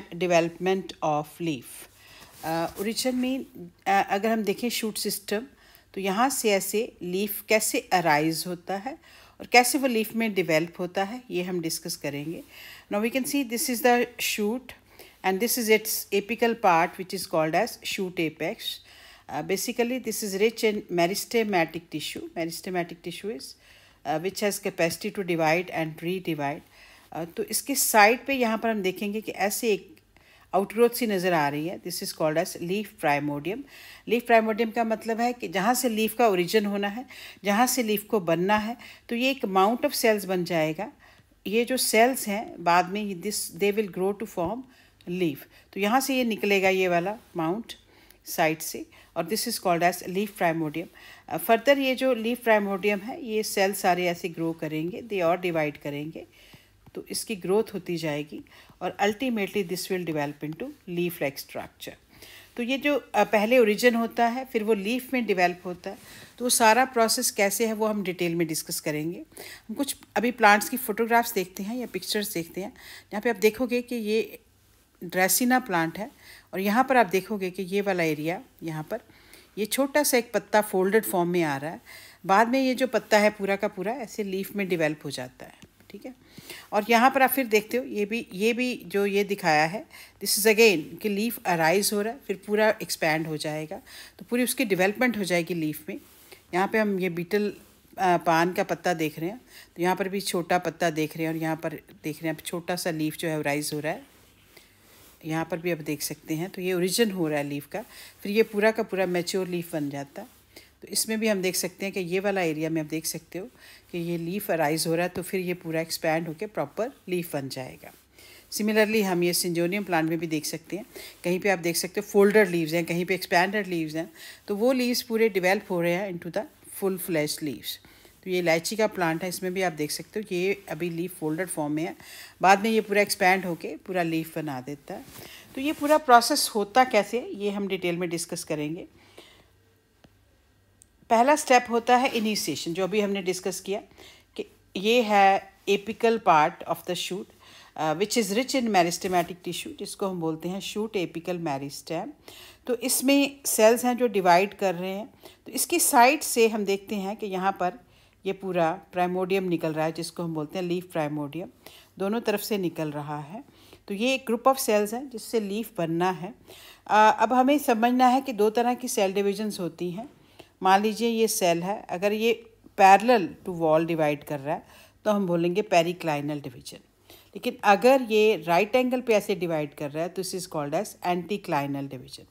And development of leaf origin में uh, अगर हम देखें शूट सिस्टम तो यहाँ से ऐसे लीफ कैसे अराइज होता है और कैसे वो लीफ में डिवेल्प होता है ये हम डिस्कस करेंगे now we can see this is the shoot and this is its apical part which is called as shoot apex basically this is rich meristematic tissue tissue tissue tissue is uh, which has capacity to divide and redivide तो इसके side पे यहाँ पर हम देखेंगे कि ऐसे एक आउटग्रोथ सी नज़र आ रही है this is called as leaf primordium leaf primordium का मतलब है कि जहाँ से लीफ का ओरिजिन होना है जहाँ से लीफ को बनना है तो ये एक माउंट ऑफ सेल्स बन जाएगा ये जो सेल्स हैं बाद में this they will grow to form leaf तो यहाँ से ये निकलेगा ये वाला माउंट साइड से और this is called as leaf primordium further ये जो लीफ प्राइमोडियम है ये सेल्स सारे ऐसे ग्रो करेंगे दे और डिवाइड करेंगे uh, तो इसकी ग्रोथ होती जाएगी और ultimately this will develop to leaf like structure तो ये जो पहले ओरिजिन होता है फिर वो लीफ में डिवेल्प होता है तो वो सारा प्रोसेस कैसे है वो हम डिटेल में डिस्कस करेंगे हम कुछ अभी प्लांट्स की फ़ोटोग्राफ्स देखते हैं या पिक्चर्स देखते हैं जहाँ पे आप देखोगे कि ये ड्रेसिना प्लांट है और यहाँ पर आप देखोगे कि ये वाला एरिया यहाँ पर ये छोटा सा एक पत्ता फोल्डेड फॉर्म में आ रहा है बाद में ये जो पत्ता है पूरा का पूरा ऐसे लीफ में डिवेल्प हो जाता है ठीक है और यहाँ पर आप फिर देखते हो ये भी ये भी जो ये दिखाया है दिस इज़ अगेन कि लीफ अराइज हो रहा है फिर पूरा एक्सपैंड हो जाएगा तो पूरी उसकी डिवेलपमेंट हो जाएगी लीफ में यहाँ पे हम ये बीटल पान का पत्ता देख रहे हैं तो यहाँ पर भी छोटा पत्ता देख रहे हैं और यहाँ पर देख रहे हैं आप छोटा सा लीफ जो है राइज हो रहा है यहाँ पर भी आप देख सकते हैं तो ये ओरिजिन हो रहा है लीफ का फिर ये पूरा का पूरा मेच्योर लीफ बन जाता है तो इसमें भी हम देख सकते हैं कि ये वाला एरिया में आप देख सकते हो कि ये लीफ अराइज हो रहा है तो फिर ये पूरा एक्सपैंड होकर प्रॉपर लीफ बन जाएगा सिमिलरली हम ये सिंजोनियम प्लांट में भी देख सकते हैं कहीं पे आप देख सकते हो फोल्डर लीव्स हैं कहीं पे एक्सपैंडेड लीव्स हैं तो वो लीव्स पूरे डिवेल्प हो रहे हैं into the full flash leaves तो ये इलायची का प्लांट है इसमें भी आप देख सकते हो ये अभी लीफ फोल्डर फॉर्म में है बाद में ये पूरा एक्सपैंड होकर पूरा लीफ बना देता है तो ये पूरा प्रोसेस होता कैसे ये हम डिटेल में डिस्कस करेंगे पहला स्टेप होता है इनिशिएशन जो अभी हमने डिस्कस किया कि ये है apical part of the shoot which is rich in meristematic tissue जिसको हम बोलते हैं शूट एपिकल मैरिस्टेम तो इसमें सेल्स हैं जो डिवाइड कर रहे हैं तो इसकी साइड से हम देखते हैं कि यहाँ पर ये पूरा प्राइमोडियम निकल रहा है जिसको हम बोलते हैं लीफ प्राइमोडियम दोनों तरफ से निकल रहा है तो ये एक ग्रुप ऑफ सेल्स हैं जिससे लीफ बनना है आ, uh, अब हमें समझना है कि दो तरह की सेल डिविजन्स होती हैं मान लीजिए ये सेल है अगर ये पैरेलल टू वॉल डिवाइड कर रहा है तो हम बोलेंगे पेरिक्लाइनल डिवीजन लेकिन अगर ये राइट एंगल पे ऐसे डिवाइड कर रहा है तो this is called as anticlinal division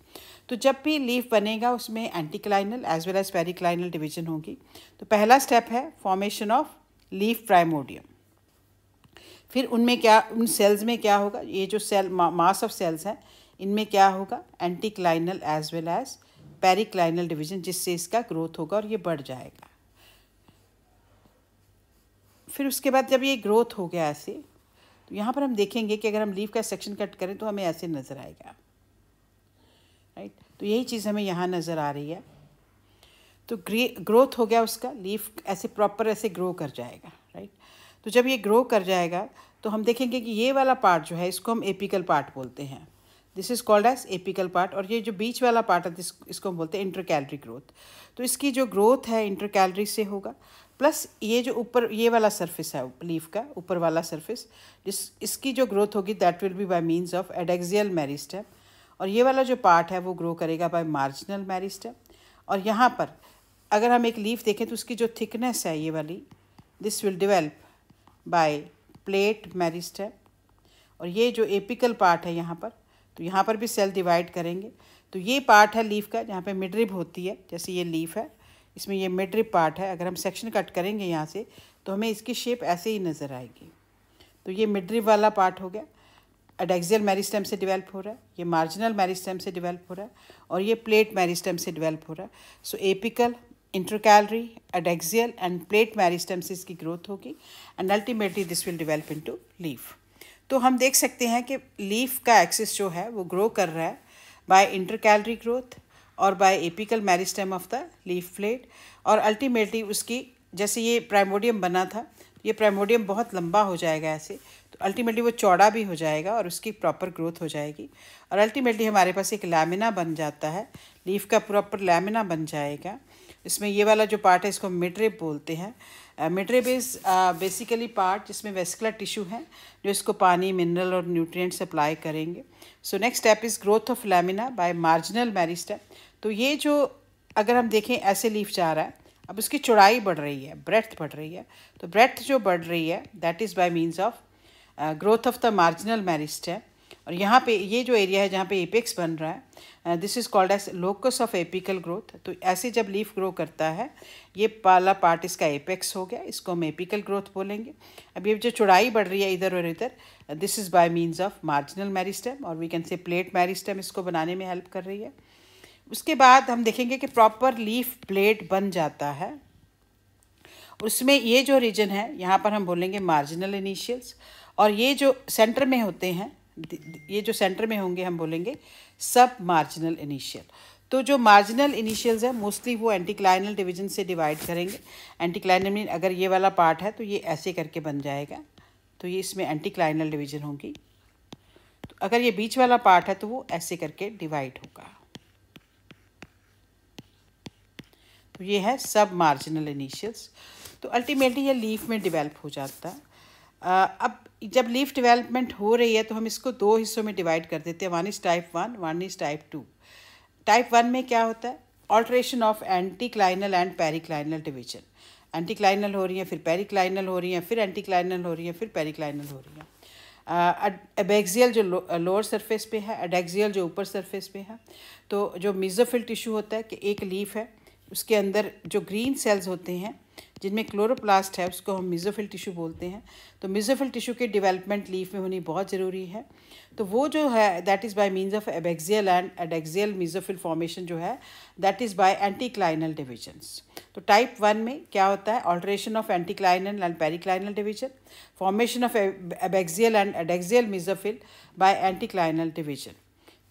तो जब भी लीफ बनेगा उसमें anticlinal as well as periclinal division होगी तो पहला स्टेप है फॉर्मेशन ऑफ लीफ प्राइमोडियम फिर उनमें क्या उन सेल्स में क्या होगा ये जो सेल मास ऑफ सेल्स हैं इनमें क्या होगा anticlinal as well as periclinal division जिससे इसका ग्रोथ होगा और ये बढ़ जाएगा फिर उसके बाद जब ये ग्रोथ हो गया ऐसे तो यहाँ पर हम देखेंगे कि अगर हम लीव का सेक्शन कट करें तो हमें ऐसे नज़र आएगा राइट तो यही चीज़ हमें यहाँ नज़र आ रही है तो ग्रोथ हो गया उसका लीफ ऐसे प्रॉपर ऐसे ग्रो कर जाएगा राइट तो जब ये ग्रो कर जाएगा तो हम देखेंगे कि ये वाला पार्ट जो है इसको हम एपिकल पार्ट बोलते हैं this is called as apical part और ये जो बीच वाला पार्ट है दिस इसको हम बोलते हैं इंटर कैलरी ग्रोथ तो इसकी जो ग्रोथ है इंटर कैलरी से होगा प्लस ये जो ऊपर ये वाला सरफेस है लीफ का ऊपर वाला सरफेस जिस इसकी जो ग्रोथ होगी that will be by means of adaxial meristem और ये वाला जो पार्ट है वो ग्रो करेगा बाय मार्जिनल मेरिस्टेम और यहाँ पर अगर हम एक लीफ देखें तो उसकी जो थिकनेस है ये वाली this will develop by plate meristem और ये जो एपिकल पार्ट है यहाँ पर तो यहाँ पर भी सेल डिवाइड करेंगे तो ये पार्ट है लीफ का जहाँ पे मिड्रिप होती है जैसे ये लीफ है इसमें ये मिड्रिप पार्ट है अगर हम सेक्शन कट करेंगे यहाँ से तो हमें इसकी शेप ऐसे ही नज़र आएगी तो ये मिडरिप वाला पार्ट हो गया एडेक्सियल मैरिस्टेम से डिवेल्प हो रहा है ये मार्जिनल मैरिस्टेम से डिवेल्प हो रहा है और ये प्लेट मैरिस्टेम से डिवेल्प हो रहा है so apical intercalary adaxial and plate meristem से इसकी ग्रोथ होगी and ultimately this will develop to leaf तो हम देख सकते हैं कि लीफ का एक्सिस जो है वो ग्रो कर रहा है बाय इंटर कैलरी ग्रोथ और by apical meristem of the leaf plate और अल्टीमेटली उसकी जैसे ये प्राइमोडियम बना था ये प्राइमोडियम बहुत लंबा हो जाएगा ऐसे तो अल्टीमेटली वो चौड़ा भी हो जाएगा और उसकी प्रॉपर ग्रोथ हो जाएगी और अल्टीमेटली हमारे पास एक लैमिना बन जाता है लीफ का प्रॉपर लैमिना बन जाएगा इसमें ये वाला जो पार्ट है इसको मिड्रिप बोलते हैं मिटरेब बेसिकली पार्ट जिसमें वेस्कुलर टिश्यू है जो इसको पानी मिनरल और न्यूट्रिएंट सप्लाई करेंगे so next step is growth of lamina by marginal meristem तो ये जो अगर हम देखें ऐसे लीफ जा रहा है अब उसकी चौड़ाई बढ़ रही है ब्रेथ बढ़ रही है तो ब्रेथ जो बढ़ रही है that is by means of growth of the marginal meristem और यहाँ पे ये जो एरिया है जहाँ पे एपेक्स बन रहा है this is called as locus of apical growth तो ऐसे जब लीफ ग्रो करता है ये पाला पार्ट इसका एपेक्स हो गया इसको हम एपिकल ग्रोथ बोलेंगे अब ये जो चौड़ाई बढ़ रही है इधर और इधर this is by means of marginal meristem और we can say plate meristem इसको बनाने में हेल्प कर रही है उसके बाद हम देखेंगे कि प्रॉपर लीफ प्लेट बन जाता है उसमें ये जो रीजन है यहाँ पर हम बोलेंगे मार्जिनल इनिशियल्स और ये जो सेंटर में होते हैं ये जो सेंटर में होंगे हम बोलेंगे सब मार्जिनल इनिशियल तो जो मार्जिनल इनिशियल्स हैं मोस्टली वो एंटीक्लाइनल डिवीजन से डिवाइड करेंगे एंटीक्लाइनल मीन अगर ये वाला पार्ट है तो ये ऐसे करके बन जाएगा तो ये इसमें एंटी क्लाइनल डिवीजन होगी तो अगर ये बीच वाला पार्ट है तो वो ऐसे करके डिवाइड होगा तो ये है सब मार्जिनल इनिशियल्स तो अल्टीमेटली ये लीफ में डिवेल्प हो जाता है अब जब लीफ डेवलपमेंट हो रही है तो हम इसको दो हिस्सों में डिवाइड कर देते हैं one is type one one is type two type one में क्या होता है alternation of anticlinal and periclinal division anticlinal हो रही हैं फिर पेरिक्लाइनल हो रही हैं फिर एंटी क्लाइनल हो रही हैं फिर पेरिक्लाइनल हो रही हैं एबैक्जियल जो लोअर सरफेस पे है एडेक्जियल जो ऊपर सरफेस पे है तो जो मिजोफिल टिश्यू होता है कि एक लीफ है उसके अंदर जो ग्रीन सेल्स होते हैं जिनमें क्लोरोप्लास्ट है उसको हम मिजोफिल टिश्यू बोलते हैं तो मिजोफिल टिश्यू के डेवलपमेंट लीफ में होनी बहुत ज़रूरी है तो वो जो है that is by means of abaxial and adaxial mesophyll formation जो है that is by anticlinal divisions तो टाइप वन में क्या होता है alternation of anticlinal and periclinal division formation of abaxial and adaxial mesophyll by anticlinal division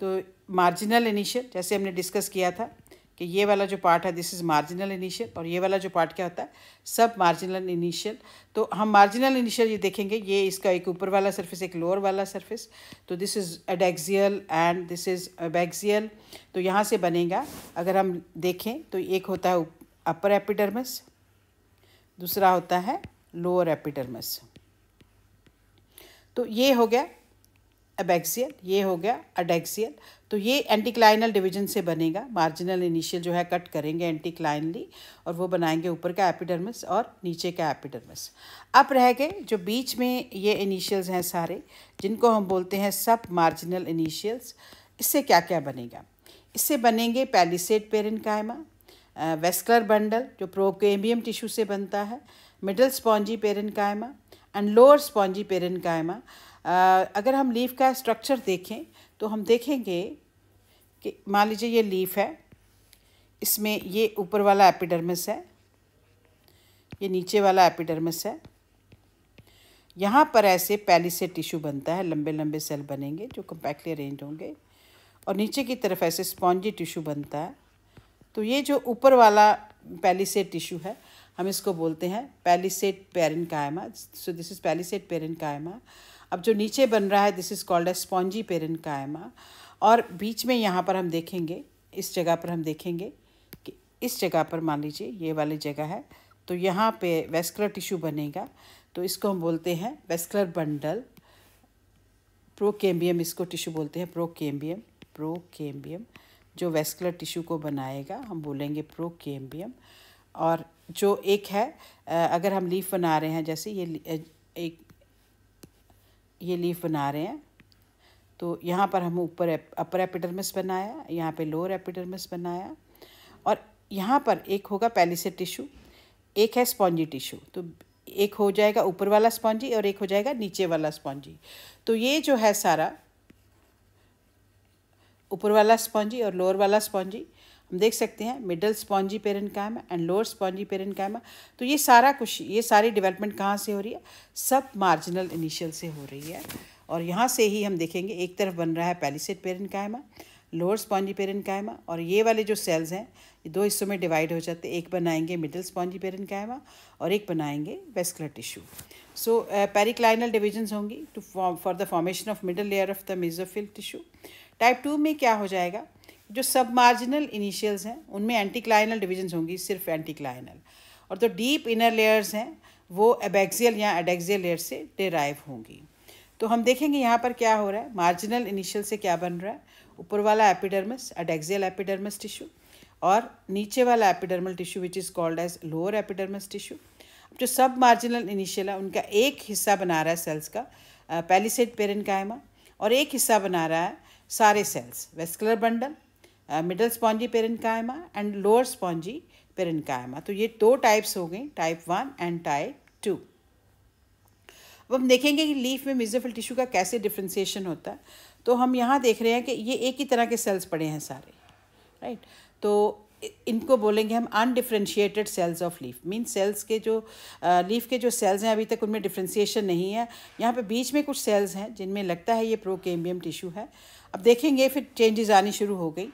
तो marginal initial जैसे हमने डिस्कस किया था कि ये वाला जो पार्ट है दिस इज़ मार्जिनल इनिशियल और ये वाला जो पार्ट क्या होता है सब मार्जिनल इनिशियल तो हम मार्जिनल इनिशियल ये देखेंगे ये इसका एक ऊपर वाला सरफेस एक लोअर वाला सरफेस तो this is adaxial and this is abaxial तो यहाँ से बनेगा अगर हम देखें तो एक होता है अपर एपिडर्मस दूसरा होता है लोअर एपिडर्मस तो ये हो गया एबैक्सियल ये हो गया अडेक्सियल तो ये एंटीक्लाइनल डिवीजन से बनेगा मार्जिनल इनिशियल जो है कट करेंगे एंटीक्लाइनली और वो बनाएंगे ऊपर का एपिडर्मिस और नीचे का एपिडर्मिस अब रह गए जो बीच में ये इनिशियल्स हैं सारे जिनको हम बोलते हैं सब मार्जिनल इनिशियल्स इससे क्या क्या बनेगा इससे बनेंगे पैलिसेड पेरेनकाइमा वेस्कलर बंडल जो प्रोकेमियम टिश्यू से बनता है middle spongy chyma and lower spongy chyma अगर हम लीफ का स्ट्रक्चर देखें तो हम देखेंगे कि मान लीजिए ये लीफ है इसमें ये ऊपर वाला एपिडर्मिस है ये नीचे वाला एपिडर्मिस है यहाँ पर ऐसे पैली से टिश्यू बनता है लंबे लंबे सेल बनेंगे जो कम्पैक्टली अरेंज होंगे और नीचे की तरफ ऐसे स्पॉन्जी टिश्यू बनता है तो ये जो ऊपर वाला पैली से टिश्यू है हम इसको बोलते हैं palisade parenchyma so this is palisade parenchyma अब जो नीचे बन रहा है this is called a spongy parenchyma और बीच में यहाँ पर हम देखेंगे इस जगह पर हम देखेंगे कि इस जगह पर मान लीजिए ये वाली जगह है तो यहाँ पे वेस्कुलर टिश्यू बनेगा तो इसको हम बोलते हैं वेस्कुलर बंडल प्रोकेम्बियम इसको टिश्यू बोलते हैं प्रोकेम्बियम प्रोकेम्बियम जो वेस्कुलर टिश्यू को बनाएगा हम बोलेंगे प्रोकेम्बियम और जो एक है अगर हम लीफ बना रहे हैं जैसे ये एक ये लीफ बना रहे हैं तो यहाँ पर हम ऊपर अपर एपिडर्मिस बनाया यहाँ पे लोअर एपिडर्मिस बनाया और यहाँ पर एक होगा पेलिसेट टिश्यू एक है स्पॉन्जी टिश्यू तो एक हो जाएगा ऊपर वाला स्पॉन्जी और एक हो जाएगा नीचे वाला स्पॉन्जी तो ये जो है सारा ऊपर वाला स्पॉन्जी और लोअर वाला स्पॉन्जी हम देख सकते हैं middle spongy parenchyma and lower spongy parenchyma तो ये सारा कुछ ये सारी डिवेलपमेंट कहाँ से हो रही है सब मार्जिनल इनिशियल से हो रही है और यहाँ से ही हम देखेंगे एक तरफ बन रहा है palisade parenchyma lower spongy parenchyma और ये वाले जो सेल्स हैं ये दो हिस्सों में डिवाइड हो जाते हैं एक बनाएंगे मिडल स्पॉन्जी पेरेंट कायमा और एक बनाएंगे vascular tissue so periclinal divisions होंगी to for the formation of middle layer of the mesophyll tissue type two में क्या हो जाएगा जो सब मार्जिनल इनिशियल्स हैं उनमें एंटी क्लाइनल डिविजन्स होंगी सिर्फ एंटी क्लाइनल और जो तो डीप इनर लेयर्स हैं वो एबैक्सियल या एडेक्सियल लेयर से डेराइव होंगी तो हम देखेंगे यहाँ पर क्या हो रहा है मार्जिनल इनिशियल से क्या बन रहा है ऊपर वाला एपिडर्मस एडेक्सियल एपिडर्मस टिश्यू और नीचे वाला epidermal tissue which is called as lower epidermis tissue जो सब मार्जिनल इनिशियल है उनका एक हिस्सा बना रहा है सेल्स का पैलिसेट पेरेंकाइमा और एक हिस्सा बना रहा है सारे cells vascular bundle middle spongy parenchyma and lower spongy parenchyma तो ये दो टाइप्स हो गई type one and type two अब हम देखेंगे कि लीफ में मिजोफिल टिश्यू का कैसे डिफ्रेंसीशन होता है तो हम यहाँ देख रहे हैं कि ये एक ही तरह के सेल्स पड़े हैं सारे राइट right? तो इनको बोलेंगे हम undifferentiated cells of leaf mean cells के जो लीफ के जो सेल्स हैं अभी तक उनमें डिफ्रेंशिएशन नहीं है यहाँ पे बीच में कुछ सेल्स हैं जिनमें लगता है ये प्रोकेम्बियम टिश्यू है अब देखेंगे फिर चेंजेस आनी शुरू हो गई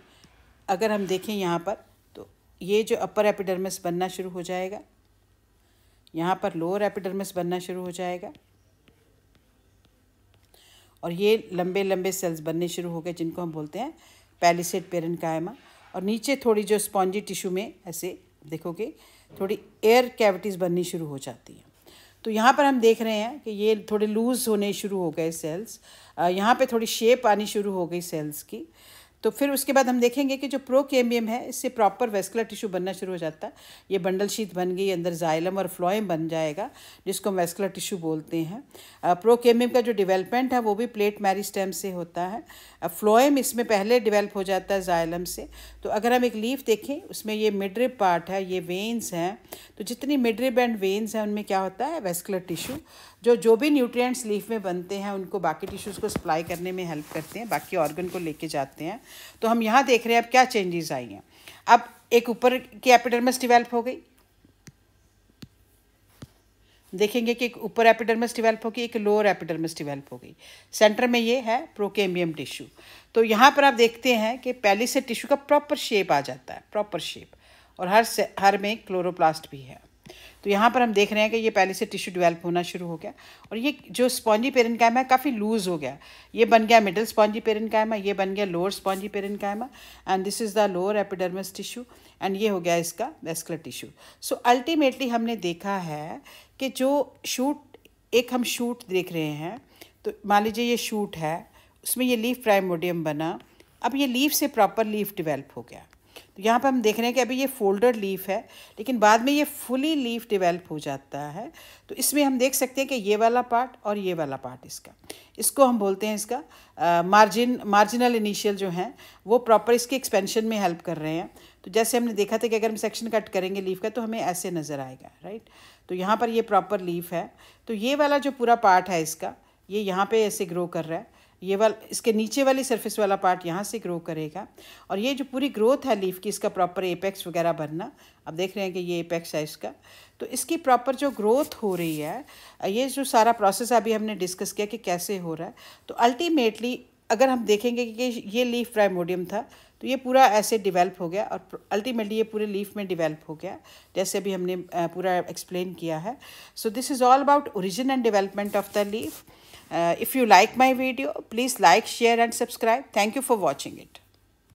अगर हम देखें यहाँ पर तो ये जो अपर एपिडर्मिस बनना शुरू हो जाएगा यहाँ पर लोअर एपिडर्मिस बनना शुरू हो जाएगा और ये लंबे लंबे सेल्स बनने शुरू हो गए जिनको हम बोलते हैं पैलिसेट पेरन कायमा और नीचे थोड़ी जो स्पॉन्जी टिश्यू में ऐसे देखोगे थोड़ी एयर कैविटीज़ बननी शुरू हो जाती हैं तो यहाँ पर हम देख रहे हैं कि ये थोड़े लूज़ होने शुरू हो गए सेल्स यहाँ पे थोड़ी शेप आनी शुरू हो गई सेल्स की तो फिर उसके बाद हम देखेंगे कि जो प्रो केमियम है इससे प्रॉपर वेस्कुलर टिश्यू बनना शुरू हो जाता है ये बंडल शीत बन गई अंदर जाइलम और फ्लोएम बन जाएगा जिसको हम वेस्कुलर टिश्यू बोलते हैं प्रो केमियम का जो डिवेलपमेंट है वो भी प्लेट स्टेम से होता है फ्लोएम इसमें पहले डिवेल्प हो जाता है जाइलम से तो अगर हम एक लीफ देखें उसमें ये मिड्रिप पार्ट है ये वेन्स हैं तो जितनी मिडरिप एंड वेन्स हैं उनमें क्या होता है वेस्कुलर टिश्यू जो जो भी न्यूट्रिएंट्स लीफ में बनते हैं उनको बाकी टिश्यूज़ को सप्लाई करने में हेल्प करते हैं बाकी ऑर्गन को लेके जाते हैं तो हम यहाँ देख रहे हैं अब क्या चेंजेस आई हैं अब एक ऊपर की एपिडर्मस डिवेल्प हो गई देखेंगे कि एक ऊपर एपिडर्मस डिवेल्प होगी एक लोअर एपिडर्मस डिवेल्प हो गई सेंटर में ये है प्रोकेमियम टिश्यू तो यहाँ पर आप देखते हैं कि पहले से टिश्यू का प्रॉपर शेप आ जाता है प्रॉपर शेप और हर से हर में क्लोरोप्लास्ट भी है तो यहाँ पर हम देख रहे हैं कि ये पहले से टिश्यू डिवेल्प होना शुरू हो गया और ये जो स्पॉन्जी पेरन कायमा है काफ़ी लूज़ हो गया ये बन गया मिडिल स्पॉन्जी पेरन कायमा ये बन गया lower spongy parenchyma and this is the lower epidermis tissue and ये हो गया इसका वेस्कुलर टिश्यू सो अल्टीमेटली हमने देखा है कि जो शूट एक हम शूट देख रहे हैं तो मान लीजिए ये शूट है उसमें ये लीफ प्राइमोडियम बना अब ये लीफ से प्रॉपर लीफ डिवेल्प हो गया तो यहाँ पर हम देख रहे हैं कि अभी ये फोल्डर लीफ है लेकिन बाद में ये फुली लीफ डिवेल्प हो जाता है तो इसमें हम देख सकते हैं कि ये वाला पार्ट और ये वाला पार्ट इसका इसको हम बोलते हैं इसका मार्जिन मार्जिनल इनिशियल जो हैं वो प्रॉपर इसके एक्सपेंशन में हेल्प कर रहे हैं तो जैसे हमने देखा था कि अगर हम सेक्शन कट करेंगे लीफ का तो हमें ऐसे नज़र आएगा राइट तो यहाँ पर ये प्रॉपर लीफ है तो ये वाला जो पूरा पार्ट है इसका ये यहाँ पर ऐसे ग्रो कर रहा है ये वाल इसके नीचे वाली सरफेस वाला पार्ट यहाँ से ग्रो करेगा और ये जो पूरी ग्रोथ है लीफ की इसका प्रॉपर एपेक्स वगैरह बनना अब देख रहे हैं कि ये एपेक्स है इसका तो इसकी प्रॉपर जो ग्रोथ हो रही है ये जो सारा प्रोसेस अभी हमने डिस्कस किया कि कैसे हो रहा है तो अल्टीमेटली अगर हम देखेंगे कि ये लीफ प्राइमोडियम था तो ये पूरा ऐसे डिवेल्प हो गया और अल्टीमेटली ये पूरे लीफ में डिवेल्प हो गया जैसे अभी हमने पूरा एक्सप्लेन किया है so this is all about origin and development of the leaf Uh, if you like my video, please like, share and subscribe. Thank you for watching it.